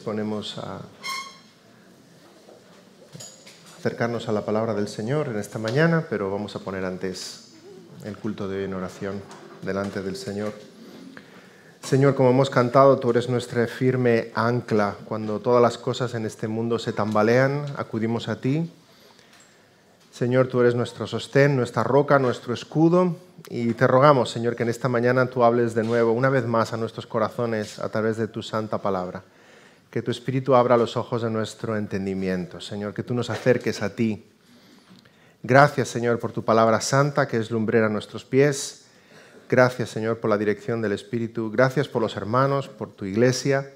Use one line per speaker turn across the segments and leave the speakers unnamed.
ponemos a acercarnos a la palabra del Señor en esta mañana, pero vamos a poner antes el culto de en oración delante del Señor. Señor, como hemos cantado, tú eres nuestra firme ancla. Cuando todas las cosas en este mundo se tambalean, acudimos a ti. Señor, tú eres nuestro sostén, nuestra roca, nuestro escudo. Y te rogamos, Señor, que en esta mañana tú hables de nuevo, una vez más, a nuestros corazones a través de tu santa palabra que tu Espíritu abra los ojos de nuestro entendimiento, Señor, que tú nos acerques a ti. Gracias, Señor, por tu palabra santa, que es lumbrera a nuestros pies. Gracias, Señor, por la dirección del Espíritu. Gracias por los hermanos, por tu iglesia.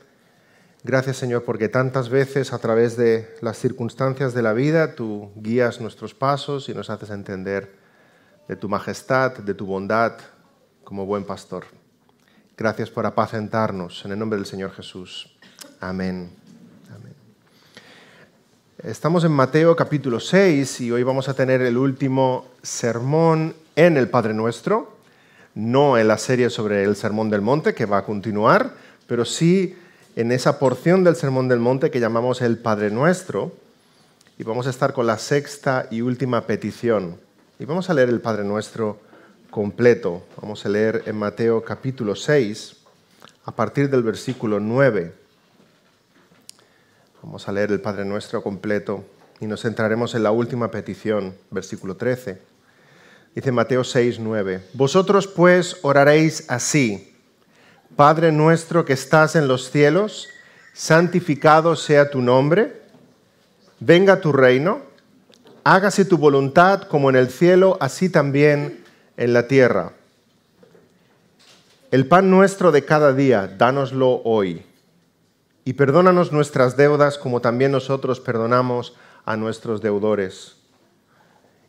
Gracias, Señor, porque tantas veces a través de las circunstancias de la vida tú guías nuestros pasos y nos haces entender de tu majestad, de tu bondad como buen pastor. Gracias por apacentarnos en el nombre del Señor Jesús. Amén. Estamos en Mateo capítulo 6 y hoy vamos a tener el último sermón en el Padre Nuestro, no en la serie sobre el Sermón del Monte que va a continuar, pero sí en esa porción del Sermón del Monte que llamamos el Padre Nuestro y vamos a estar con la sexta y última petición. Y vamos a leer el Padre Nuestro completo. Vamos a leer en Mateo capítulo 6 a partir del versículo 9. Vamos a leer el Padre Nuestro completo y nos centraremos en la última petición, versículo 13. Dice Mateo 6, 9. Vosotros pues oraréis así. Padre nuestro que estás en los cielos, santificado sea tu nombre, venga tu reino, hágase tu voluntad como en el cielo, así también en la tierra. El pan nuestro de cada día, dánoslo hoy y perdónanos nuestras deudas como también nosotros perdonamos a nuestros deudores.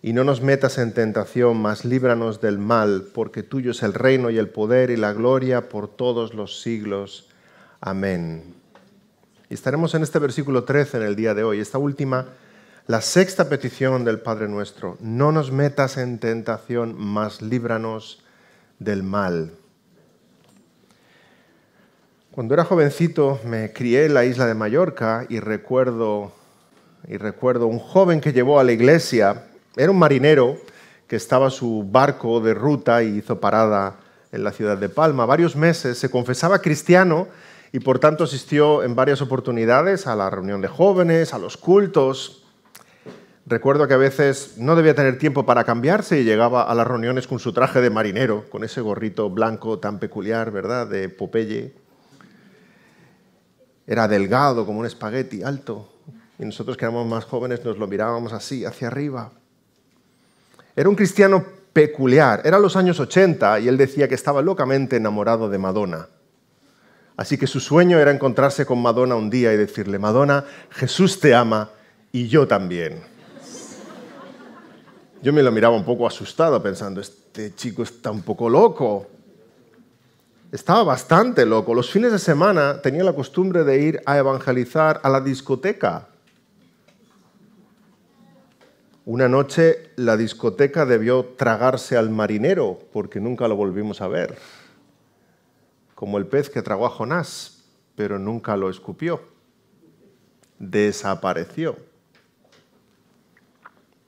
Y no nos metas en tentación, mas líbranos del mal, porque tuyo es el reino y el poder y la gloria por todos los siglos. Amén. Y estaremos en este versículo 13 en el día de hoy, esta última, la sexta petición del Padre nuestro. No nos metas en tentación, mas líbranos del mal. Cuando era jovencito me crié en la isla de Mallorca y recuerdo, y recuerdo un joven que llevó a la iglesia, era un marinero que estaba su barco de ruta y hizo parada en la ciudad de Palma varios meses, se confesaba cristiano y por tanto asistió en varias oportunidades a la reunión de jóvenes, a los cultos. Recuerdo que a veces no debía tener tiempo para cambiarse y llegaba a las reuniones con su traje de marinero, con ese gorrito blanco tan peculiar, ¿verdad?, de Popeye era delgado como un espagueti, alto. Y nosotros que éramos más jóvenes nos lo mirábamos así, hacia arriba. Era un cristiano peculiar. Eran los años 80 y él decía que estaba locamente enamorado de Madonna. Así que su sueño era encontrarse con Madonna un día y decirle, Madonna, Jesús te ama y yo también. Yo me lo miraba un poco asustado pensando, este chico está un poco loco estaba bastante loco. Los fines de semana tenía la costumbre de ir a evangelizar a la discoteca. Una noche la discoteca debió tragarse al marinero porque nunca lo volvimos a ver, como el pez que tragó a Jonás, pero nunca lo escupió. Desapareció.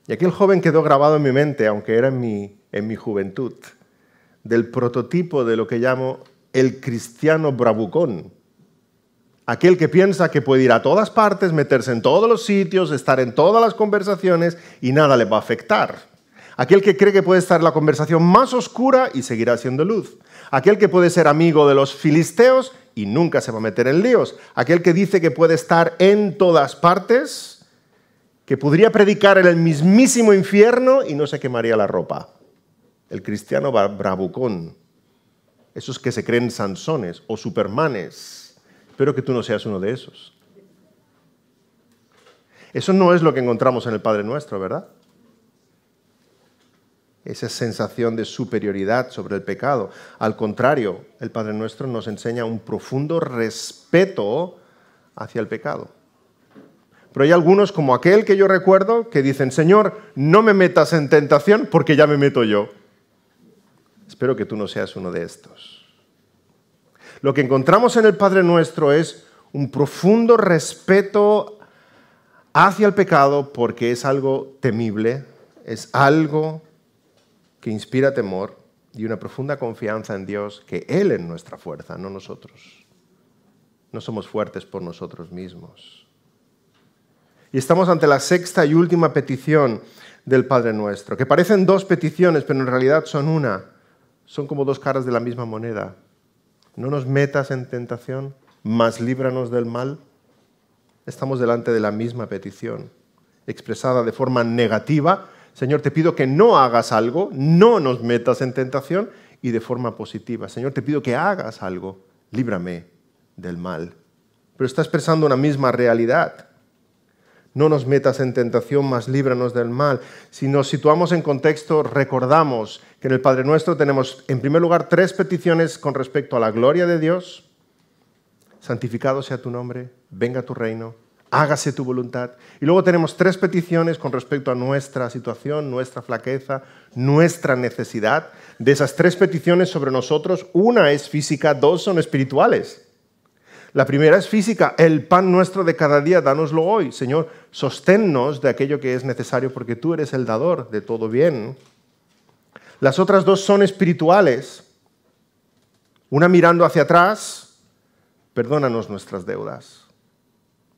Y aquel joven quedó grabado en mi mente, aunque era en mi, en mi juventud, del prototipo de lo que llamo el cristiano bravucón, aquel que piensa que puede ir a todas partes, meterse en todos los sitios, estar en todas las conversaciones y nada le va a afectar. Aquel que cree que puede estar en la conversación más oscura y seguirá siendo luz. Aquel que puede ser amigo de los filisteos y nunca se va a meter en líos. Aquel que dice que puede estar en todas partes, que podría predicar en el mismísimo infierno y no se quemaría la ropa. El cristiano bravucón esos que se creen Sansones o Supermanes. Espero que tú no seas uno de esos. Eso no es lo que encontramos en el Padre Nuestro, ¿verdad? Esa sensación de superioridad sobre el pecado. Al contrario, el Padre Nuestro nos enseña un profundo respeto hacia el pecado. Pero hay algunos, como aquel que yo recuerdo, que dicen, Señor, no me metas en tentación porque ya me meto yo. Espero que tú no seas uno de estos. Lo que encontramos en el Padre Nuestro es un profundo respeto hacia el pecado porque es algo temible, es algo que inspira temor y una profunda confianza en Dios, que Él es nuestra fuerza, no nosotros. No somos fuertes por nosotros mismos. Y estamos ante la sexta y última petición del Padre Nuestro, que parecen dos peticiones, pero en realidad son una son como dos caras de la misma moneda. No nos metas en tentación, más líbranos del mal. Estamos delante de la misma petición, expresada de forma negativa. Señor, te pido que no hagas algo, no nos metas en tentación, y de forma positiva. Señor, te pido que hagas algo, líbrame del mal. Pero está expresando una misma realidad no nos metas en tentación, más líbranos del mal. Si nos situamos en contexto, recordamos que en el Padre Nuestro tenemos, en primer lugar, tres peticiones con respecto a la gloria de Dios. Santificado sea tu nombre, venga tu reino, hágase tu voluntad. Y luego tenemos tres peticiones con respecto a nuestra situación, nuestra flaqueza, nuestra necesidad. De esas tres peticiones sobre nosotros, una es física, dos son espirituales. La primera es física, el pan nuestro de cada día, dánoslo hoy. Señor, sosténnos de aquello que es necesario porque tú eres el dador de todo bien. Las otras dos son espirituales. Una mirando hacia atrás, perdónanos nuestras deudas.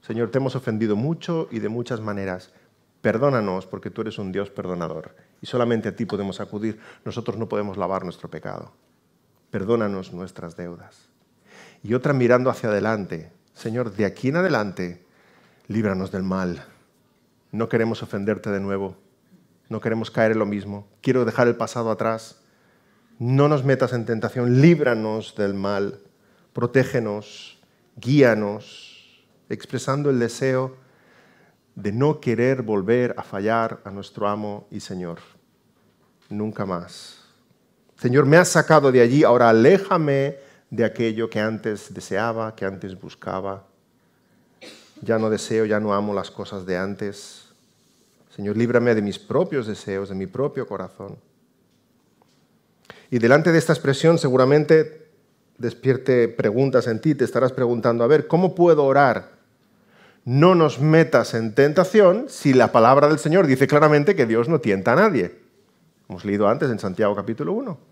Señor, te hemos ofendido mucho y de muchas maneras. Perdónanos porque tú eres un Dios perdonador y solamente a ti podemos acudir. Nosotros no podemos lavar nuestro pecado. Perdónanos nuestras deudas y otra mirando hacia adelante. Señor, de aquí en adelante, líbranos del mal. No queremos ofenderte de nuevo. No queremos caer en lo mismo. Quiero dejar el pasado atrás. No nos metas en tentación. Líbranos del mal. Protégenos. Guíanos. Expresando el deseo de no querer volver a fallar a nuestro amo y Señor. Nunca más. Señor, me has sacado de allí, ahora aléjame de aquello que antes deseaba, que antes buscaba. Ya no deseo, ya no amo las cosas de antes. Señor, líbrame de mis propios deseos, de mi propio corazón. Y delante de esta expresión seguramente despierte preguntas en ti, te estarás preguntando, a ver, ¿cómo puedo orar? No nos metas en tentación si la palabra del Señor dice claramente que Dios no tienta a nadie. Hemos leído antes en Santiago capítulo 1.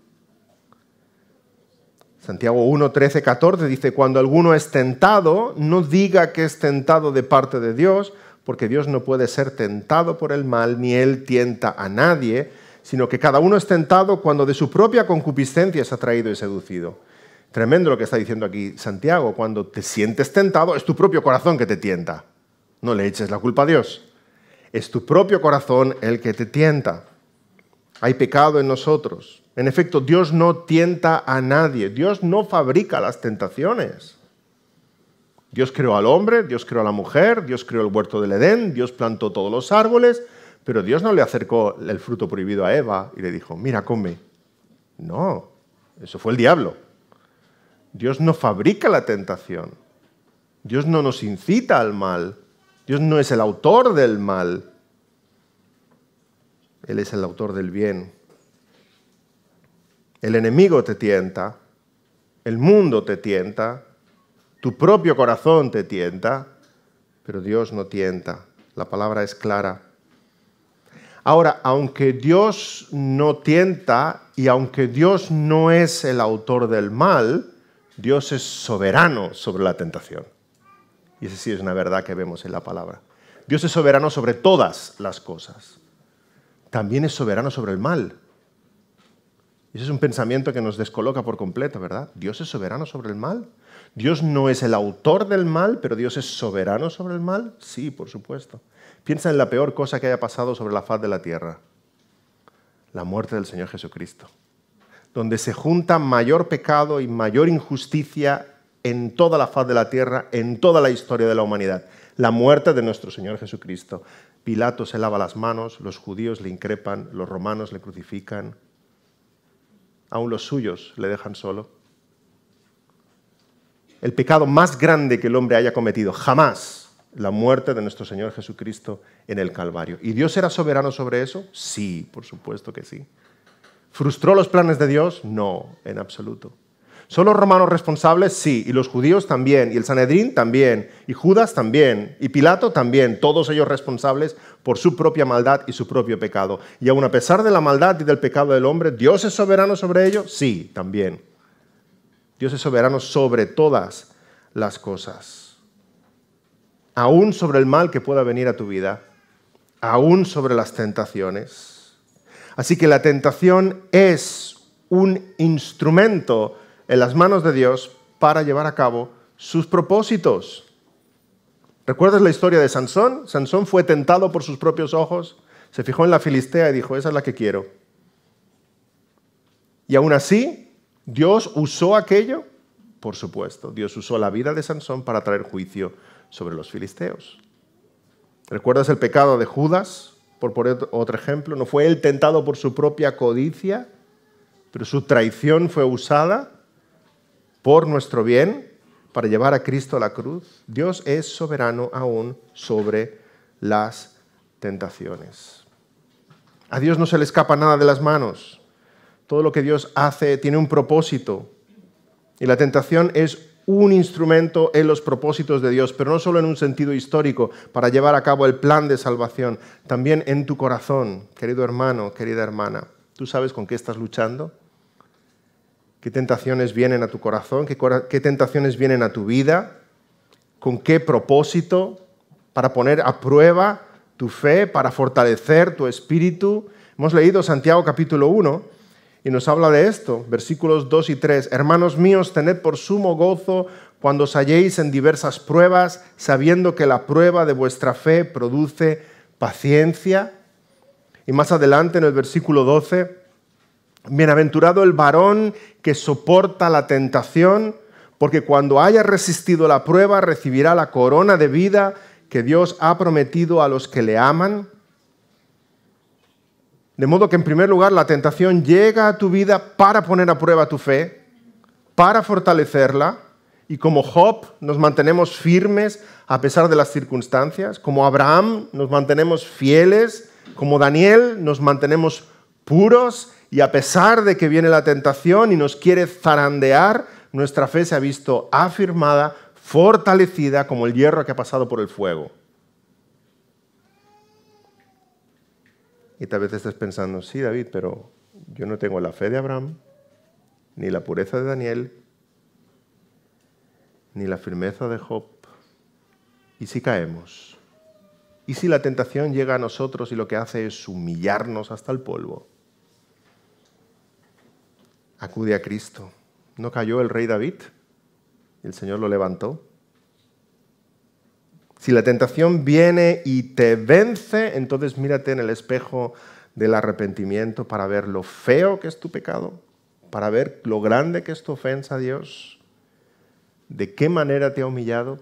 Santiago 1, 13, 14 dice, cuando alguno es tentado, no diga que es tentado de parte de Dios, porque Dios no puede ser tentado por el mal, ni él tienta a nadie, sino que cada uno es tentado cuando de su propia concupiscencia es atraído y seducido. Tremendo lo que está diciendo aquí Santiago, cuando te sientes tentado, es tu propio corazón que te tienta. No le eches la culpa a Dios. Es tu propio corazón el que te tienta hay pecado en nosotros. En efecto, Dios no tienta a nadie, Dios no fabrica las tentaciones. Dios creó al hombre, Dios creó a la mujer, Dios creó el huerto del Edén, Dios plantó todos los árboles, pero Dios no le acercó el fruto prohibido a Eva y le dijo, mira, come. No, eso fue el diablo. Dios no fabrica la tentación. Dios no nos incita al mal. Dios no es el autor del mal. Él es el autor del bien. El enemigo te tienta, el mundo te tienta, tu propio corazón te tienta, pero Dios no tienta. La palabra es clara. Ahora, aunque Dios no tienta y aunque Dios no es el autor del mal, Dios es soberano sobre la tentación. Y esa sí es una verdad que vemos en la palabra. Dios es soberano sobre todas las cosas también es soberano sobre el mal. Ese es un pensamiento que nos descoloca por completo, ¿verdad? ¿Dios es soberano sobre el mal? ¿Dios no es el autor del mal, pero Dios es soberano sobre el mal? Sí, por supuesto. Piensa en la peor cosa que haya pasado sobre la faz de la tierra, la muerte del Señor Jesucristo, donde se junta mayor pecado y mayor injusticia en toda la faz de la tierra, en toda la historia de la humanidad la muerte de nuestro Señor Jesucristo. Pilato se lava las manos, los judíos le increpan, los romanos le crucifican, aún los suyos le dejan solo. El pecado más grande que el hombre haya cometido, jamás, la muerte de nuestro Señor Jesucristo en el Calvario. ¿Y Dios era soberano sobre eso? Sí, por supuesto que sí. ¿Frustró los planes de Dios? No, en absoluto. ¿Son los romanos responsables? Sí, y los judíos también, y el Sanedrín también, y Judas también, y Pilato también, todos ellos responsables por su propia maldad y su propio pecado. Y aun a pesar de la maldad y del pecado del hombre, ¿Dios es soberano sobre ellos? Sí, también. Dios es soberano sobre todas las cosas. Aún sobre el mal que pueda venir a tu vida, aún sobre las tentaciones. Así que la tentación es un instrumento en las manos de Dios para llevar a cabo sus propósitos. ¿Recuerdas la historia de Sansón? Sansón fue tentado por sus propios ojos, se fijó en la Filistea y dijo, esa es la que quiero. Y aún así, Dios usó aquello, por supuesto, Dios usó la vida de Sansón para traer juicio sobre los filisteos. ¿Recuerdas el pecado de Judas? Por otro ejemplo, no fue él tentado por su propia codicia, pero su traición fue usada por nuestro bien, para llevar a Cristo a la cruz, Dios es soberano aún sobre las tentaciones. A Dios no se le escapa nada de las manos. Todo lo que Dios hace tiene un propósito. Y la tentación es un instrumento en los propósitos de Dios, pero no solo en un sentido histórico, para llevar a cabo el plan de salvación, también en tu corazón, querido hermano, querida hermana. ¿Tú sabes con qué estás luchando? qué tentaciones vienen a tu corazón, qué, tentaciones vienen a tu vida, con qué propósito, para poner a prueba tu fe, para fortalecer tu espíritu. Hemos leído Santiago capítulo 1 y nos habla de esto, versículos 2 y 3. Hermanos míos, tened por sumo gozo cuando os halléis en diversas pruebas, sabiendo que la prueba de vuestra fe produce paciencia. Y más adelante en el versículo 12, Bienaventurado el varón que soporta la tentación, porque cuando haya resistido la prueba recibirá la corona de vida que Dios ha prometido a los que le aman. De modo que en primer lugar la tentación llega a tu vida para poner a prueba tu fe, para fortalecerla, y como Job nos mantenemos firmes a pesar de las circunstancias, como Abraham nos mantenemos fieles, como Daniel nos mantenemos puros y a pesar de que viene la tentación y nos quiere zarandear, nuestra fe se ha visto afirmada, fortalecida como el hierro que ha pasado por el fuego. Y tal vez estés pensando, sí, David, pero yo no tengo la fe de Abraham, ni la pureza de Daniel, ni la firmeza de Job. ¿Y si caemos? ¿Y si la tentación llega a nosotros y lo que hace es humillarnos hasta el polvo? acude a Cristo. ¿No cayó el rey David? El Señor lo levantó. Si la tentación viene y te vence, entonces mírate en el espejo del arrepentimiento para ver lo feo que es tu pecado, para ver lo grande que es tu ofensa a Dios, de qué manera te ha humillado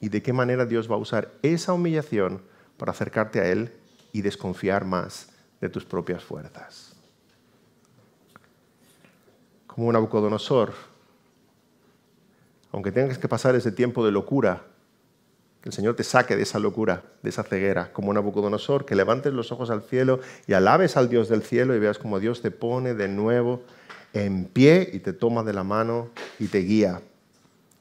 y de qué manera Dios va a usar esa humillación para acercarte a Él y desconfiar más de tus propias fuerzas como un Nabucodonosor, aunque tengas que pasar ese tiempo de locura, que el Señor te saque de esa locura, de esa ceguera, como un Nabucodonosor, que levantes los ojos al cielo y alabes al Dios del cielo y veas como Dios te pone de nuevo en pie y te toma de la mano y te guía,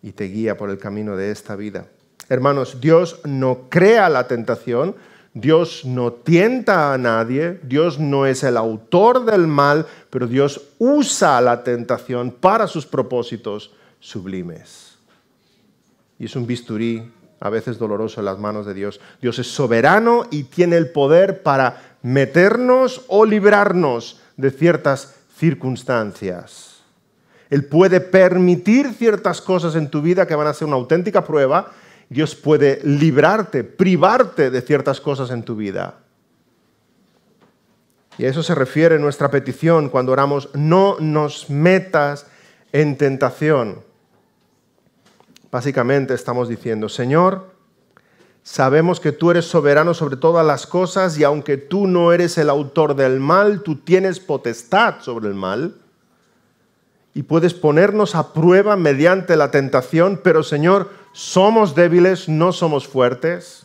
y te guía por el camino de esta vida. Hermanos, Dios no crea la tentación, Dios no tienta a nadie, Dios no es el autor del mal, pero Dios usa la tentación para sus propósitos sublimes. Y es un bisturí a veces doloroso en las manos de Dios. Dios es soberano y tiene el poder para meternos o librarnos de ciertas circunstancias. Él puede permitir ciertas cosas en tu vida que van a ser una auténtica prueba Dios puede librarte, privarte de ciertas cosas en tu vida. Y a eso se refiere nuestra petición cuando oramos, no nos metas en tentación. Básicamente estamos diciendo, Señor, sabemos que tú eres soberano sobre todas las cosas y aunque tú no eres el autor del mal, tú tienes potestad sobre el mal y puedes ponernos a prueba mediante la tentación, pero Señor, somos débiles, no somos fuertes.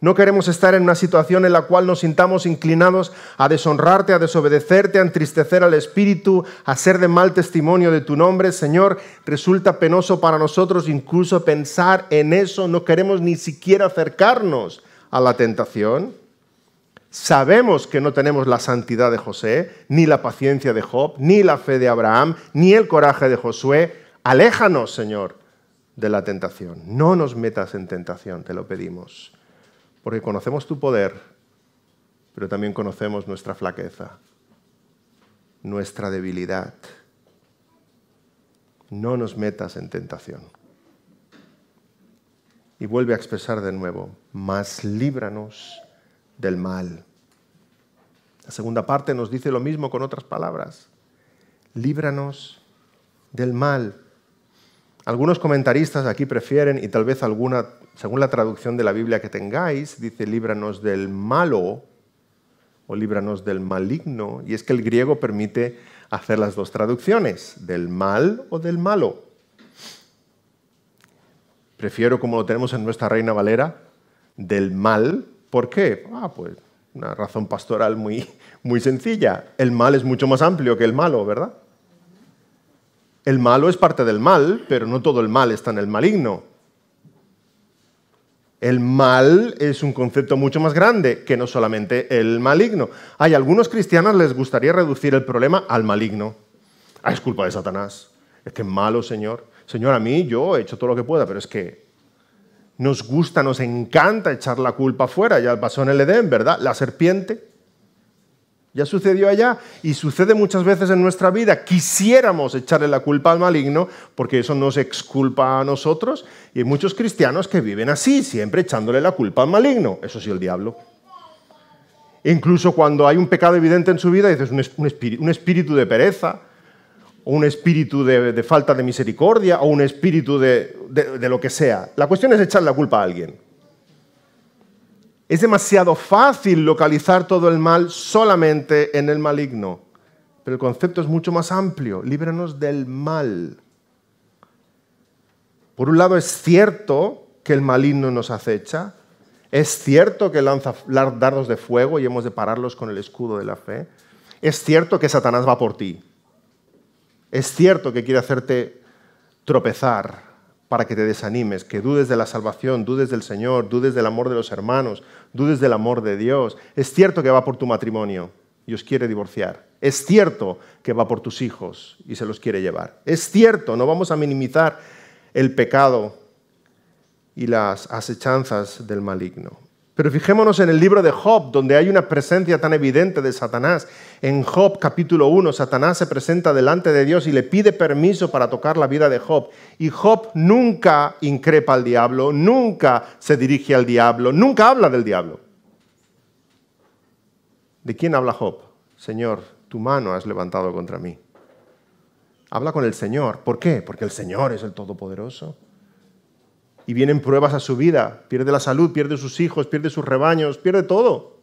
No queremos estar en una situación en la cual nos sintamos inclinados a deshonrarte, a desobedecerte, a entristecer al Espíritu, a ser de mal testimonio de tu nombre. Señor, resulta penoso para nosotros incluso pensar en eso. No queremos ni siquiera acercarnos a la tentación. Sabemos que no tenemos la santidad de José, ni la paciencia de Job, ni la fe de Abraham, ni el coraje de Josué. Aléjanos, Señor, de la tentación. No nos metas en tentación, te lo pedimos, porque conocemos tu poder, pero también conocemos nuestra flaqueza, nuestra debilidad. No nos metas en tentación. Y vuelve a expresar de nuevo, mas líbranos del mal. La segunda parte nos dice lo mismo con otras palabras. Líbranos del mal. Algunos comentaristas aquí prefieren, y tal vez alguna, según la traducción de la Biblia que tengáis, dice líbranos del malo o líbranos del maligno, y es que el griego permite hacer las dos traducciones, del mal o del malo. Prefiero, como lo tenemos en nuestra Reina Valera, del mal. ¿Por qué? Ah, pues una razón pastoral muy, muy sencilla. El mal es mucho más amplio que el malo, ¿verdad? El malo es parte del mal, pero no todo el mal está en el maligno. El mal es un concepto mucho más grande que no solamente el maligno. Hay algunos cristianos les gustaría reducir el problema al maligno. Ah, es culpa de Satanás. Es que malo, Señor. Señor, a mí yo he hecho todo lo que pueda, pero es que nos gusta, nos encanta echar la culpa afuera. Ya pasó en el Edén, ¿verdad? La serpiente ya sucedió allá y sucede muchas veces en nuestra vida. Quisiéramos echarle la culpa al maligno porque eso nos exculpa a nosotros. Y hay muchos cristianos que viven así, siempre echándole la culpa al maligno. Eso sí, el diablo. incluso cuando hay un pecado evidente en su vida, dices un, espíritu de pereza, o un espíritu de, falta de misericordia, o un espíritu de, lo que sea. La cuestión es echarle la culpa a alguien. Es demasiado fácil localizar todo el mal solamente en el maligno, pero el concepto es mucho más amplio. Líbranos del mal. Por un lado es cierto que el maligno nos acecha, es cierto que lanza dardos de fuego y hemos de pararlos con el escudo de la fe, es cierto que Satanás va por ti, es cierto que quiere hacerte tropezar, para que te desanimes, que dudes de la salvación, dudes del Señor, dudes del amor de los hermanos, dudes del amor de Dios. Es cierto que va por tu matrimonio y os quiere divorciar. Es cierto que va por tus hijos y se los quiere llevar. Es cierto, no vamos a minimizar el pecado y las asechanzas del maligno. Pero fijémonos en el libro de Job, donde hay una presencia tan evidente de Satanás. En Job capítulo 1, Satanás se presenta delante de Dios y le pide permiso para tocar la vida de Job. Y Job nunca increpa al diablo, nunca se dirige al diablo, nunca habla del diablo. ¿De quién habla Job? Señor, tu mano has levantado contra mí. Habla con el Señor. ¿Por qué? Porque el Señor es el Todopoderoso y vienen pruebas a su vida. Pierde la salud, pierde sus hijos, pierde sus rebaños, pierde todo.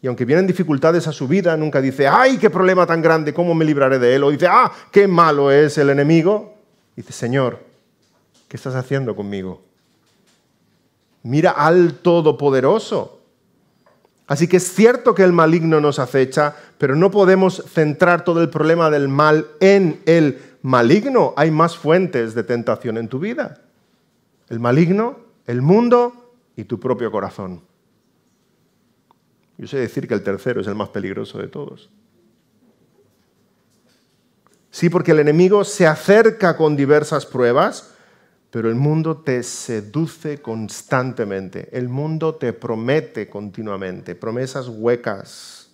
Y aunque vienen dificultades a su vida, nunca dice, ay, qué problema tan grande, ¿cómo me libraré de él? O dice, ah, qué malo es el enemigo. Dice, Señor, ¿qué estás haciendo conmigo? Mira al Todopoderoso. Así que es cierto que el maligno nos acecha, pero no podemos centrar todo el problema del mal en él maligno, hay más fuentes de tentación en tu vida. El maligno, el mundo y tu propio corazón. Yo sé decir que el tercero es el más peligroso de todos. Sí, porque el enemigo se acerca con diversas pruebas, pero el mundo te seduce constantemente, el mundo te promete continuamente, promesas huecas,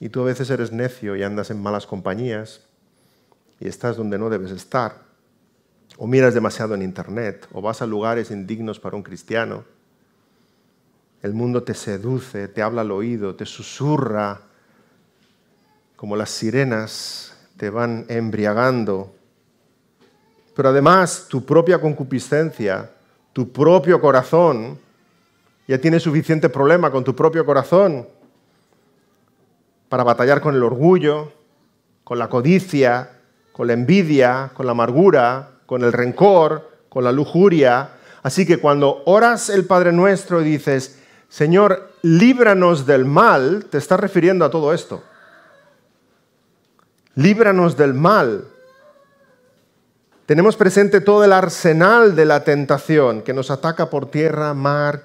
y tú a veces eres necio y andas en malas compañías y estás donde no debes estar, o miras demasiado en Internet, o vas a lugares indignos para un cristiano. El mundo te seduce, te habla al oído, te susurra, como las sirenas te van embriagando. Pero además tu propia concupiscencia, tu propio corazón, ya tiene suficiente problema con tu propio corazón para batallar con el orgullo, con la codicia, con la envidia, con la amargura, con el rencor, con la lujuria. Así que cuando oras el Padre Nuestro y dices, Señor, líbranos del mal, te estás refiriendo a todo esto. Líbranos del mal. Tenemos presente todo el arsenal de la tentación que nos ataca por tierra, mar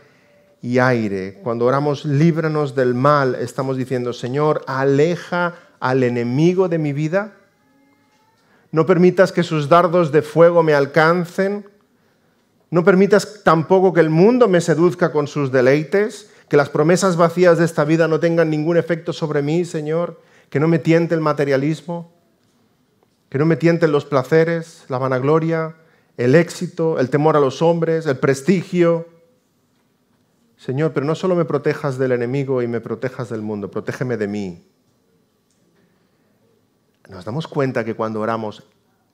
y aire. Cuando oramos, líbranos del mal, estamos diciendo, Señor, aleja al enemigo de mi vida. No permitas que sus dardos de fuego me alcancen. No permitas tampoco que el mundo me seduzca con sus deleites, que las promesas vacías de esta vida no tengan ningún efecto sobre mí, Señor, que no me tiente el materialismo, que no me tienten los placeres, la vanagloria, el éxito, el temor a los hombres, el prestigio, Señor, pero no solo me protejas del enemigo y me protejas del mundo, protégeme de mí. Nos damos cuenta que cuando oramos,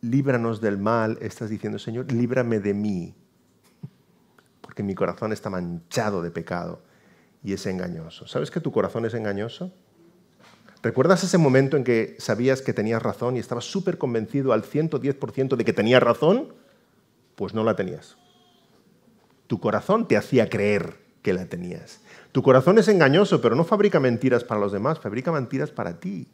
líbranos del mal, estás diciendo, Señor, líbrame de mí, porque mi corazón está manchado de pecado y es engañoso. ¿Sabes que tu corazón es engañoso? ¿Recuerdas ese momento en que sabías que tenías razón y estabas súper convencido al 110% de que tenías razón? Pues no la tenías. Tu corazón te hacía creer que la tenías. Tu corazón es engañoso, pero no fabrica mentiras para los demás, fabrica mentiras para ti.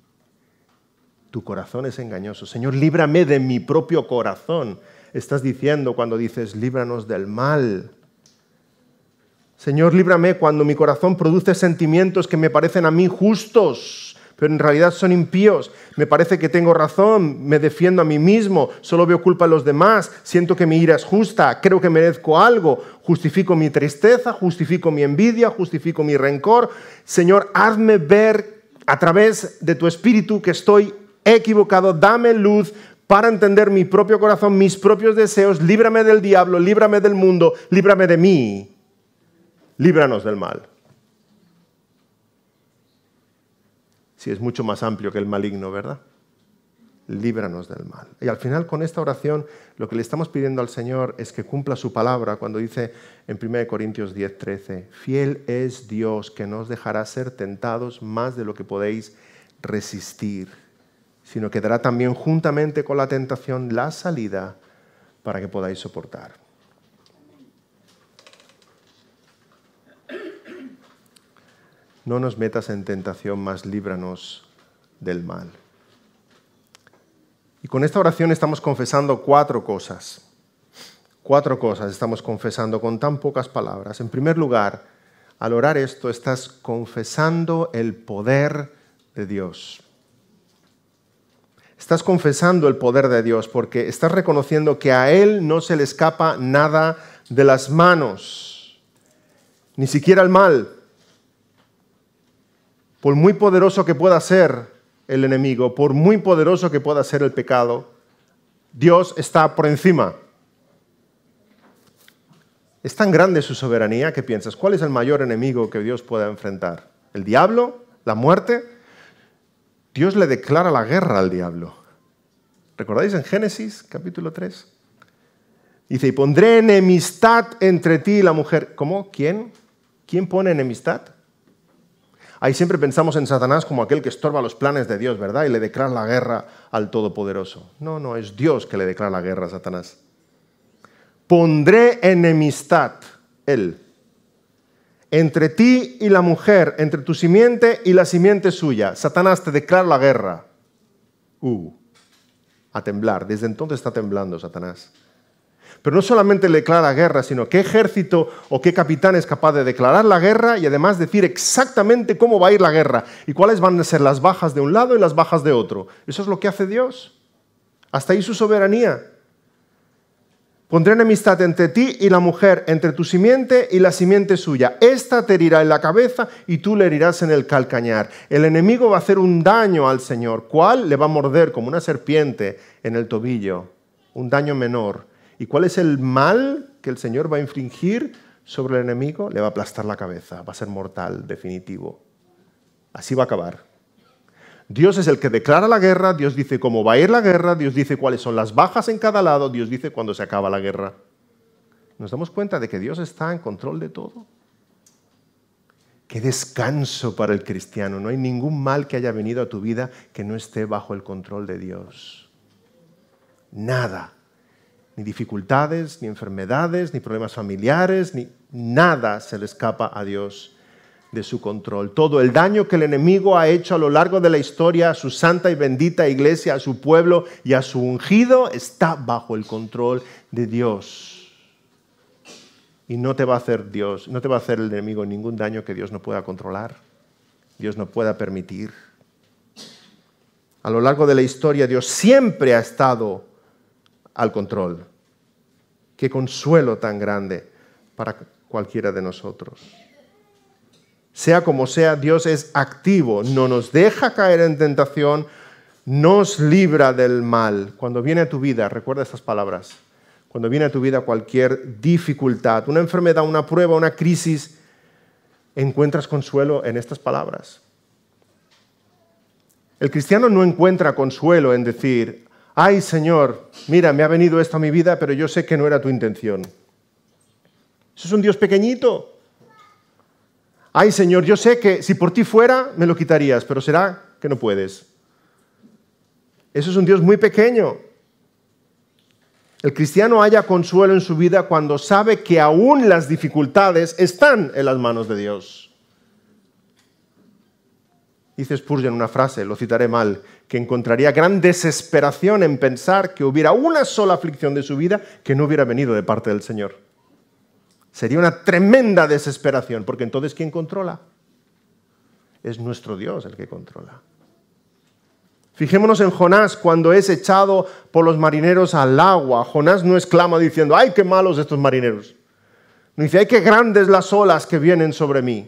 Tu corazón es engañoso. Señor, líbrame de mi propio corazón. Estás diciendo cuando dices, líbranos del mal. Señor, líbrame cuando mi corazón produce sentimientos que me parecen a mí justos pero en realidad son impíos. Me parece que tengo razón, me defiendo a mí mismo, solo veo culpa a los demás, siento que mi ira es justa, creo que merezco algo, justifico mi tristeza, justifico mi envidia, justifico mi rencor. Señor, hazme ver a través de tu espíritu que estoy equivocado, dame luz para entender mi propio corazón, mis propios deseos, líbrame del diablo, líbrame del mundo, líbrame de mí, líbranos del mal. si es mucho más amplio que el maligno, ¿verdad? líbranos del mal. Y al final con esta oración lo que le estamos pidiendo al Señor es que cumpla su palabra cuando dice en 1 Corintios 10, 13, fiel es Dios que no os dejará ser tentados más de lo que podéis resistir, sino que dará también juntamente con la tentación la salida para que podáis soportar. no nos metas en tentación, mas líbranos del mal. Y con esta oración estamos confesando cuatro cosas. Cuatro cosas estamos confesando con tan pocas palabras. En primer lugar, al orar esto estás confesando el poder de Dios. Estás confesando el poder de Dios porque estás reconociendo que a Él no se le escapa nada de las manos, ni siquiera el mal por muy poderoso que pueda ser el enemigo, por muy poderoso que pueda ser el pecado, Dios está por encima. Es tan grande su soberanía que piensas, ¿cuál es el mayor enemigo que Dios pueda enfrentar? ¿El diablo? ¿La muerte? Dios le declara la guerra al diablo. ¿Recordáis en Génesis capítulo 3? Dice, y pondré enemistad entre ti y la mujer. ¿Cómo? ¿Quién? ¿Quién pone enemistad? Ahí siempre pensamos en Satanás como aquel que estorba los planes de Dios, ¿verdad? Y le declara la guerra al Todopoderoso. No, no, es Dios que le declara la guerra a Satanás. Pondré enemistad, él, entre ti y la mujer, entre tu simiente y la simiente suya. Satanás te declara la guerra. Uh, a temblar. Desde entonces está temblando Satanás. Pero no solamente le declara guerra, sino qué ejército o qué capitán es capaz de declarar la guerra y además decir exactamente cómo va a ir la guerra y cuáles van a ser las bajas de un lado y las bajas de otro. Eso es lo que hace Dios. Hasta ahí su soberanía. Pondré enemistad entre ti y la mujer, entre tu simiente y la simiente suya. Esta te herirá en la cabeza y tú le herirás en el calcañar. El enemigo va a hacer un daño al Señor, ¿Cuál? le va a morder como una serpiente en el tobillo, un daño menor, ¿Y cuál es el mal que el Señor va a infringir sobre el enemigo? Le va a aplastar la cabeza, va a ser mortal, definitivo. Así va a acabar. Dios es el que declara la guerra, Dios dice cómo va a ir la guerra, Dios dice cuáles son las bajas en cada lado, Dios dice cuándo se acaba la guerra. Nos damos cuenta de que Dios está en control de todo. Qué descanso para el cristiano. No hay ningún mal que haya venido a tu vida que no esté bajo el control de Dios. Nada. Ni dificultades, ni enfermedades, ni problemas familiares, ni nada se le escapa a Dios de su control. Todo el daño que el enemigo ha hecho a lo largo de la historia a su santa y bendita iglesia, a su pueblo y a su ungido, está bajo el control de Dios. Y no te va a hacer Dios, no te va a hacer el enemigo ningún daño que Dios no pueda controlar, Dios no pueda permitir. A lo largo de la historia Dios siempre ha estado al control. Qué consuelo tan grande para cualquiera de nosotros. Sea como sea, Dios es activo, no nos deja caer en tentación, nos libra del mal. Cuando viene a tu vida, recuerda estas palabras, cuando viene a tu vida cualquier dificultad, una enfermedad, una prueba, una crisis, encuentras consuelo en estas palabras. El cristiano no encuentra consuelo en decir, ay Señor, mira, me ha venido esto a mi vida, pero yo sé que no era tu intención. Eso es un Dios pequeñito. Ay Señor, yo sé que si por ti fuera, me lo quitarías, pero será que no puedes. Eso es un Dios muy pequeño. El cristiano haya consuelo en su vida cuando sabe que aún las dificultades están en las manos de Dios. Dice Spurgeon una frase, lo citaré mal, que encontraría gran desesperación en pensar que hubiera una sola aflicción de su vida que no hubiera venido de parte del Señor. Sería una tremenda desesperación, porque entonces ¿quién controla? Es nuestro Dios el que controla. Fijémonos en Jonás cuando es echado por los marineros al agua. Jonás no exclama diciendo, ay, qué malos estos marineros. No dice, ay, qué grandes las olas que vienen sobre mí.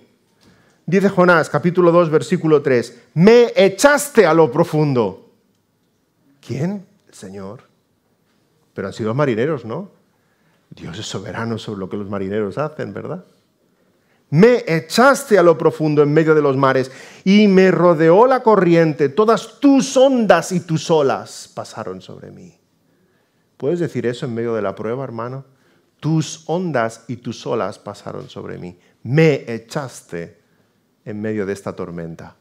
Dice Jonás, capítulo 2, versículo 3, me echaste a lo profundo. ¿Quién? El Señor. Pero han sido marineros, ¿no? Dios es soberano sobre lo que los marineros hacen, ¿verdad? Me echaste a lo profundo en medio de los mares y me rodeó la corriente. Todas tus ondas y tus olas pasaron sobre mí. ¿Puedes decir eso en medio de la prueba, hermano? Tus ondas y tus olas pasaron sobre mí. Me echaste en medio de esta tormenta.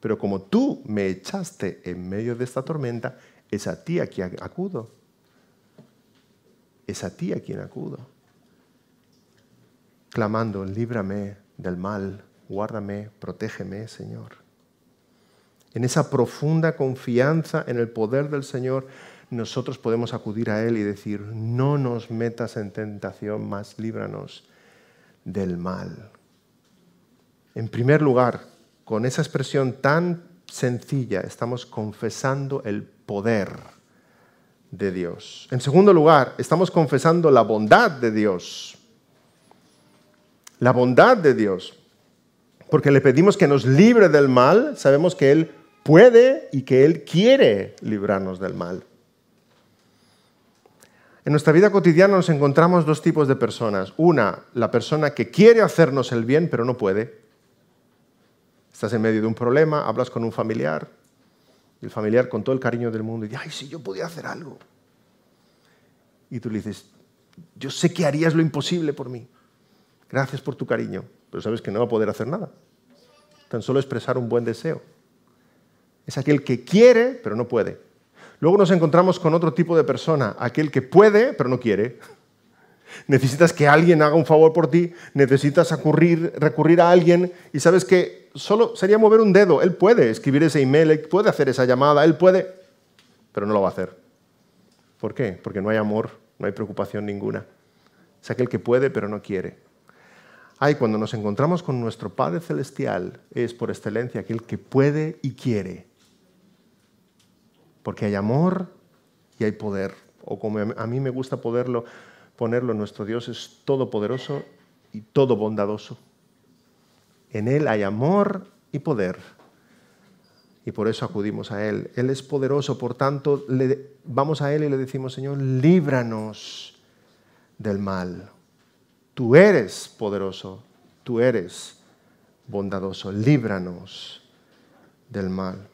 Pero como tú me echaste en medio de esta tormenta, es a ti a quien acudo. Es a ti a quien acudo. Clamando, líbrame del mal, guárdame, protégeme, Señor. En esa profunda confianza en el poder del Señor, nosotros podemos acudir a Él y decir, no nos metas en tentación, mas líbranos del mal. En primer lugar, con esa expresión tan sencilla estamos confesando el poder de Dios. En segundo lugar, estamos confesando la bondad de Dios. La bondad de Dios. Porque le pedimos que nos libre del mal, sabemos que Él puede y que Él quiere librarnos del mal. En nuestra vida cotidiana nos encontramos dos tipos de personas. Una, la persona que quiere hacernos el bien pero no puede. Estás en medio de un problema, hablas con un familiar, y el familiar con todo el cariño del mundo, y dice, ay, si yo pudiera hacer algo. Y tú le dices, yo sé que harías lo imposible por mí. Gracias por tu cariño, pero sabes que no va a poder hacer nada. Tan solo expresar un buen deseo. Es aquel que quiere, pero no puede. Luego nos encontramos con otro tipo de persona, aquel que puede, pero no quiere. Necesitas que alguien haga un favor por ti, necesitas recurrir a alguien y sabes que solo sería mover un dedo. Él puede escribir ese email, él puede hacer esa llamada, él puede, pero no lo va a hacer. ¿Por qué? Porque no hay amor, no hay preocupación ninguna. Es aquel que puede pero no quiere. Ay, cuando nos encontramos con nuestro Padre Celestial, es por excelencia aquel que puede y quiere. Porque hay amor y hay poder. O como a mí me gusta poderlo ponerlo en nuestro Dios es todopoderoso y todo bondadoso. En Él hay amor y poder. Y por eso acudimos a Él. Él es poderoso, por tanto, le, vamos a Él y le decimos, Señor, líbranos del mal. Tú eres poderoso, tú eres bondadoso, líbranos del mal.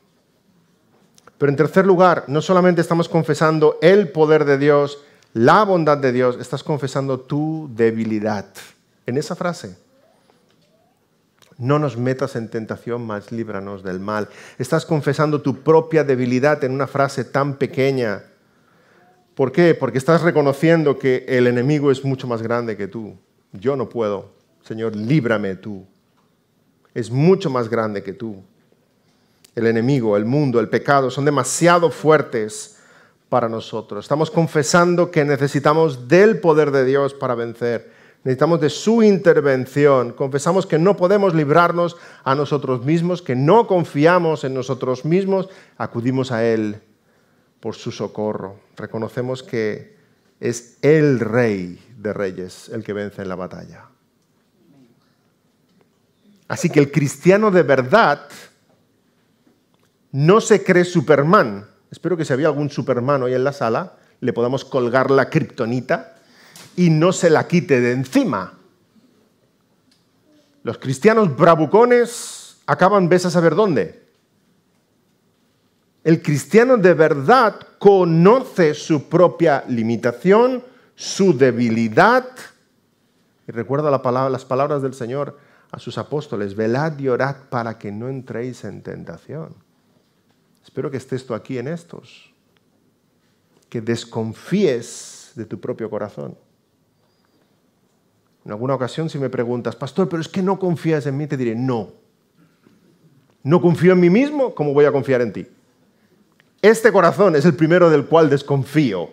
Pero en tercer lugar, no solamente estamos confesando el poder de Dios, la bondad de Dios, estás confesando tu debilidad. En esa frase, no nos metas en tentación, mas líbranos del mal. Estás confesando tu propia debilidad en una frase tan pequeña. ¿Por qué? Porque estás reconociendo que el enemigo es mucho más grande que tú. Yo no puedo. Señor, líbrame tú. Es mucho más grande que tú. El enemigo, el mundo, el pecado son demasiado fuertes para nosotros. Estamos confesando que necesitamos del poder de Dios para vencer. Necesitamos de su intervención. Confesamos que no podemos librarnos a nosotros mismos, que no confiamos en nosotros mismos. Acudimos a Él por su socorro. Reconocemos que es el Rey de Reyes el que vence en la batalla. Así que el cristiano de verdad no se cree Superman Espero que si había algún Superman hoy en la sala, le podamos colgar la kriptonita y no se la quite de encima. Los cristianos bravucones acaban, ves a saber dónde. El cristiano de verdad conoce su propia limitación, su debilidad. Y recuerda las palabras del Señor a sus apóstoles, velad y orad para que no entréis en tentación. Espero que estés tú aquí en estos. Que desconfíes de tu propio corazón. En alguna ocasión, si me preguntas, pastor, pero es que no confías en mí, te diré, no. No confío en mí mismo, ¿cómo voy a confiar en ti? Este corazón es el primero del cual desconfío.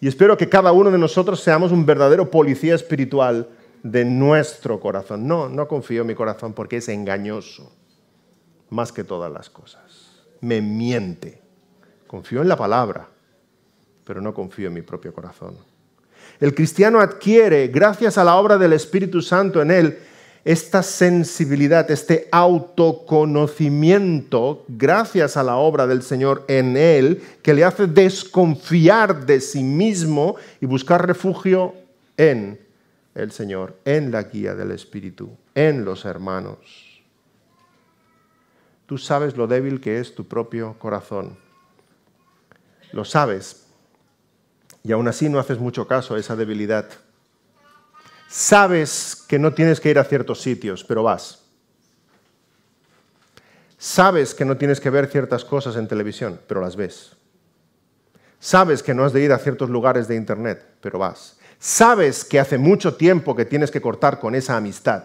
Y espero que cada uno de nosotros seamos un verdadero policía espiritual de nuestro corazón. No, no confío en mi corazón porque es engañoso, más que todas las cosas me miente. Confío en la palabra, pero no confío en mi propio corazón. El cristiano adquiere, gracias a la obra del Espíritu Santo en él, esta sensibilidad, este autoconocimiento, gracias a la obra del Señor en él, que le hace desconfiar de sí mismo y buscar refugio en el Señor, en la guía del Espíritu, en los hermanos. Tú sabes lo débil que es tu propio corazón. Lo sabes. Y aún así no haces mucho caso a esa debilidad. Sabes que no tienes que ir a ciertos sitios, pero vas. Sabes que no tienes que ver ciertas cosas en televisión, pero las ves. Sabes que no has de ir a ciertos lugares de internet, pero vas. Sabes que hace mucho tiempo que tienes que cortar con esa amistad,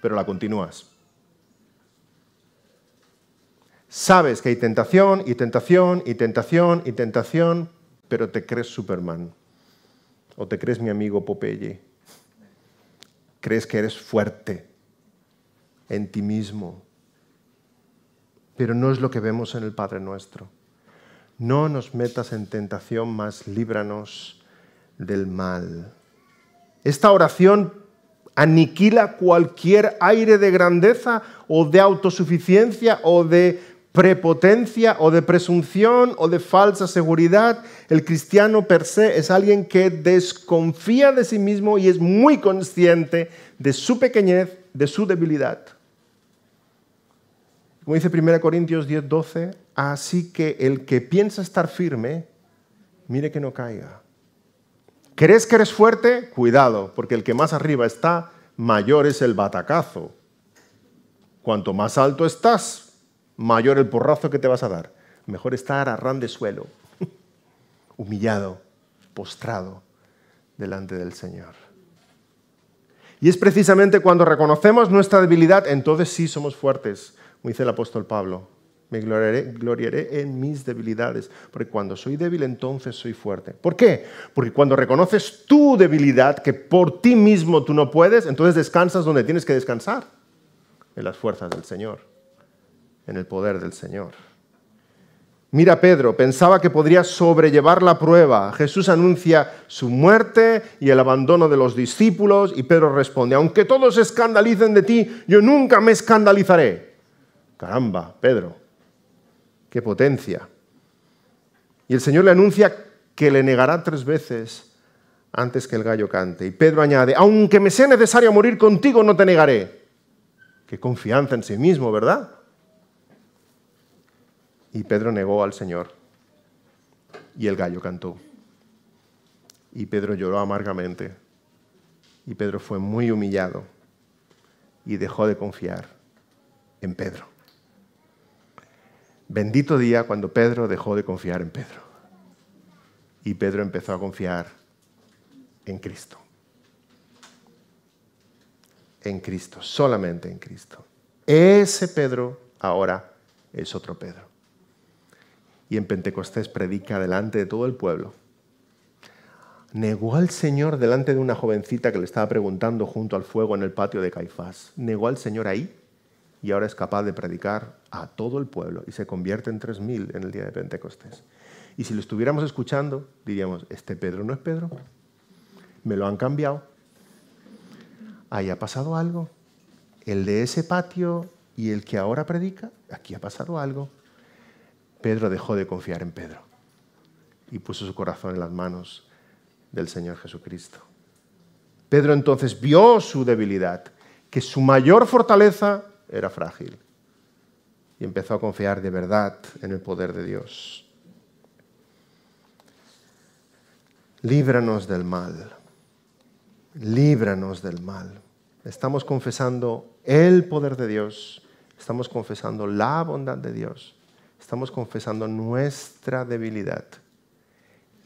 pero la continúas. Sabes que hay tentación y tentación y tentación y tentación, pero te crees Superman. O te crees mi amigo Popeye. Crees que eres fuerte en ti mismo. Pero no es lo que vemos en el Padre nuestro. No nos metas en tentación, más líbranos del mal. Esta oración aniquila cualquier aire de grandeza o de autosuficiencia o de prepotencia o de presunción o de falsa seguridad. El cristiano per se es alguien que desconfía de sí mismo y es muy consciente de su pequeñez, de su debilidad. Como dice 1 Corintios 10, 12, así que el que piensa estar firme, mire que no caiga. ¿Crees que eres fuerte? Cuidado, porque el que más arriba está, mayor es el batacazo. Cuanto más alto estás, mayor el porrazo que te vas a dar. Mejor estar a de suelo, humillado, postrado delante del Señor. Y es precisamente cuando reconocemos nuestra debilidad, entonces sí somos fuertes, como dice el apóstol Pablo. Me gloriaré, gloriaré, en mis debilidades, porque cuando soy débil entonces soy fuerte. ¿Por qué? Porque cuando reconoces tu debilidad, que por ti mismo tú no puedes, entonces descansas donde tienes que descansar, en las fuerzas del Señor en el poder del Señor. Mira, Pedro pensaba que podría sobrellevar la prueba. Jesús anuncia su muerte y el abandono de los discípulos y Pedro responde, aunque todos se escandalicen de ti, yo nunca me escandalizaré. Caramba, Pedro, qué potencia. Y el Señor le anuncia que le negará tres veces antes que el gallo cante. Y Pedro añade, aunque me sea necesario morir contigo, no te negaré. Qué confianza en sí mismo, ¿verdad? Y Pedro negó al Señor. Y el gallo cantó. Y Pedro lloró amargamente. Y Pedro fue muy humillado y dejó de confiar en Pedro. Bendito día cuando Pedro dejó de confiar en Pedro. Y Pedro empezó a confiar en Cristo. En Cristo, solamente en Cristo. Ese Pedro ahora es otro Pedro y en Pentecostés predica delante de todo el pueblo. Negó al Señor delante de una jovencita que le estaba preguntando junto al fuego en el patio de Caifás. Negó al Señor ahí y ahora es capaz de predicar a todo el pueblo y se convierte en 3.000 en el día de Pentecostés. Y si lo estuviéramos escuchando, diríamos, este Pedro no es Pedro, me lo han cambiado, ahí ha pasado algo, el de ese patio y el que ahora predica, aquí ha pasado algo, Pedro dejó de confiar en Pedro y puso su corazón en las manos del Señor Jesucristo. Pedro entonces vio su debilidad, que su mayor fortaleza era frágil, y empezó a confiar de verdad en el poder de Dios. Líbranos del mal, líbranos del mal. Estamos confesando el poder de Dios, estamos confesando la bondad de Dios estamos confesando nuestra debilidad.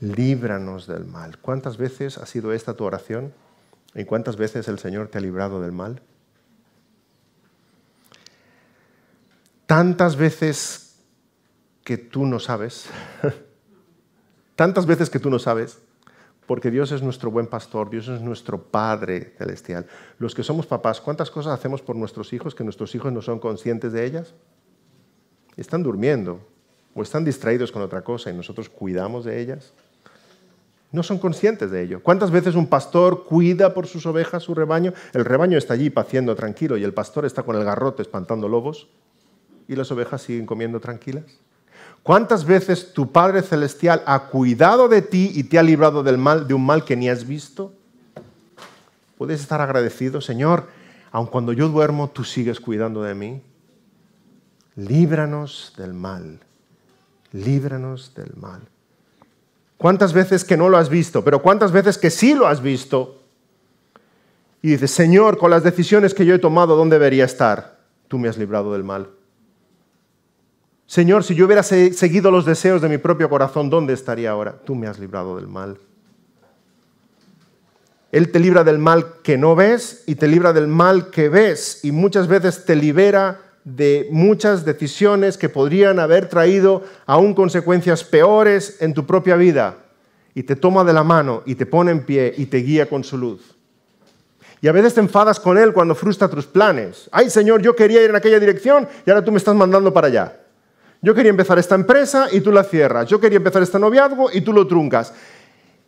Líbranos del mal. ¿Cuántas veces ha sido esta tu oración? ¿Y cuántas veces el Señor te ha librado del mal? Tantas veces que tú no sabes, tantas veces que tú no sabes, porque Dios es nuestro buen pastor, Dios es nuestro Padre celestial. Los que somos papás, ¿cuántas cosas hacemos por nuestros hijos que nuestros hijos no son conscientes de ellas? están durmiendo o están distraídos con otra cosa y nosotros cuidamos de ellas. No son conscientes de ello. ¿Cuántas veces un pastor cuida por sus ovejas su rebaño? El rebaño está allí paciendo tranquilo y el pastor está con el garrote espantando lobos y las ovejas siguen comiendo tranquilas. ¿Cuántas veces tu Padre Celestial ha cuidado de ti y te ha librado del mal, de un mal que ni has visto? Puedes estar agradecido, Señor, aun cuando yo duermo, tú sigues cuidando de mí líbranos del mal, líbranos del mal. ¿Cuántas veces que no lo has visto, pero cuántas veces que sí lo has visto? Y dices, Señor, con las decisiones que yo he tomado, ¿dónde debería estar? Tú me has librado del mal. Señor, si yo hubiera seguido los deseos de mi propio corazón, ¿dónde estaría ahora? Tú me has librado del mal. Él te libra del mal que no ves y te libra del mal que ves y muchas veces te libera de muchas decisiones que podrían haber traído aún consecuencias peores en tu propia vida. Y te toma de la mano y te pone en pie y te guía con su luz. Y a veces te enfadas con Él cuando frustra tus planes. Ay Señor, yo quería ir en aquella dirección y ahora tú me estás mandando para allá. Yo quería empezar esta empresa y tú la cierras. Yo quería empezar este noviazgo y tú lo truncas.